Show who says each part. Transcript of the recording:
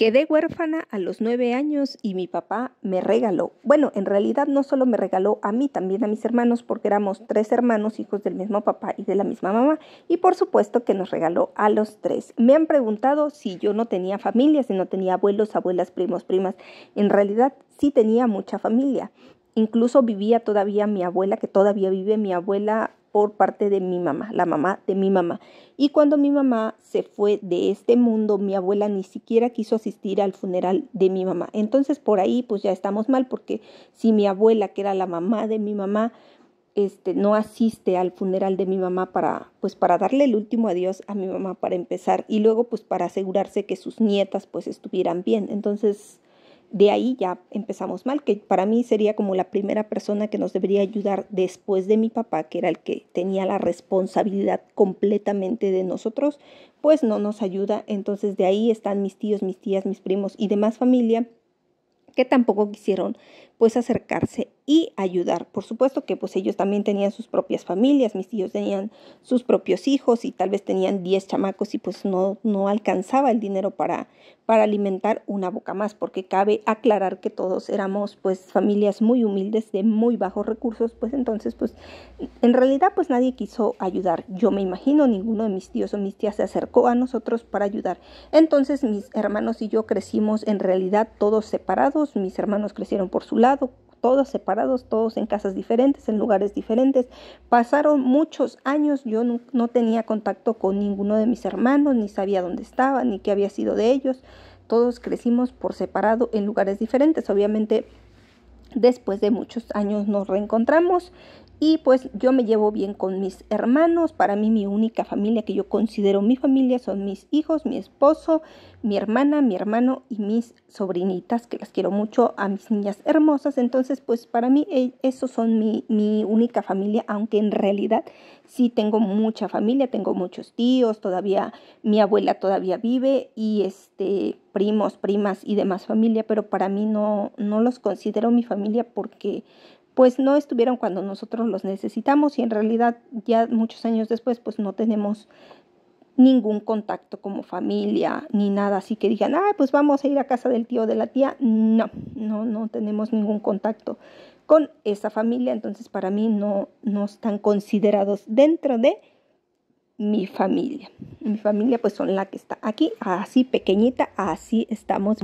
Speaker 1: Quedé huérfana a los nueve años y mi papá me regaló. Bueno, en realidad no solo me regaló a mí, también a mis hermanos, porque éramos tres hermanos, hijos del mismo papá y de la misma mamá. Y por supuesto que nos regaló a los tres. Me han preguntado si yo no tenía familia, si no tenía abuelos, abuelas, primos, primas. En realidad sí tenía mucha familia. Incluso vivía todavía mi abuela, que todavía vive mi abuela por parte de mi mamá, la mamá de mi mamá. Y cuando mi mamá se fue de este mundo, mi abuela ni siquiera quiso asistir al funeral de mi mamá. Entonces por ahí pues ya estamos mal porque si mi abuela, que era la mamá de mi mamá, este no asiste al funeral de mi mamá para pues para darle el último adiós a mi mamá para empezar y luego pues para asegurarse que sus nietas pues estuvieran bien. Entonces de ahí ya empezamos mal, que para mí sería como la primera persona que nos debería ayudar después de mi papá, que era el que tenía la responsabilidad completamente de nosotros, pues no nos ayuda. Entonces de ahí están mis tíos, mis tías, mis primos y demás familia que tampoco quisieron pues acercarse y ayudar. Por supuesto que pues ellos también tenían sus propias familias, mis tíos tenían sus propios hijos y tal vez tenían 10 chamacos y pues no, no alcanzaba el dinero para, para alimentar una boca más, porque cabe aclarar que todos éramos pues familias muy humildes, de muy bajos recursos, pues entonces pues en realidad pues nadie quiso ayudar. Yo me imagino ninguno de mis tíos o mis tías se acercó a nosotros para ayudar. Entonces mis hermanos y yo crecimos en realidad todos separados, mis hermanos crecieron por su lado, todos separados, todos en casas diferentes, en lugares diferentes. Pasaron muchos años, yo no, tenía contacto con ninguno de mis hermanos, ni sabía dónde estaban, ni qué había sido de ellos. Todos crecimos por separado en lugares diferentes. Obviamente Después de muchos años nos reencontramos y pues yo me llevo bien con mis hermanos. Para mí mi única familia que yo considero mi familia son mis hijos, mi esposo, mi hermana, mi hermano y mis sobrinitas, que las quiero mucho, a mis niñas hermosas. Entonces, pues para mí eh, esos son mi, mi única familia, aunque en realidad sí tengo mucha familia, tengo muchos tíos, todavía mi abuela todavía vive y este primos, primas y demás familia, pero para mí no, no los considero mi familia porque pues no estuvieron cuando nosotros los necesitamos y en realidad ya muchos años después pues no tenemos ningún contacto como familia ni nada así que digan, ah, pues vamos a ir a casa del tío o de la tía. No, no, no tenemos ningún contacto con esa familia, entonces para mí no, no están considerados dentro de mi familia. Mi familia pues son la que está aquí, así pequeñita, así estamos.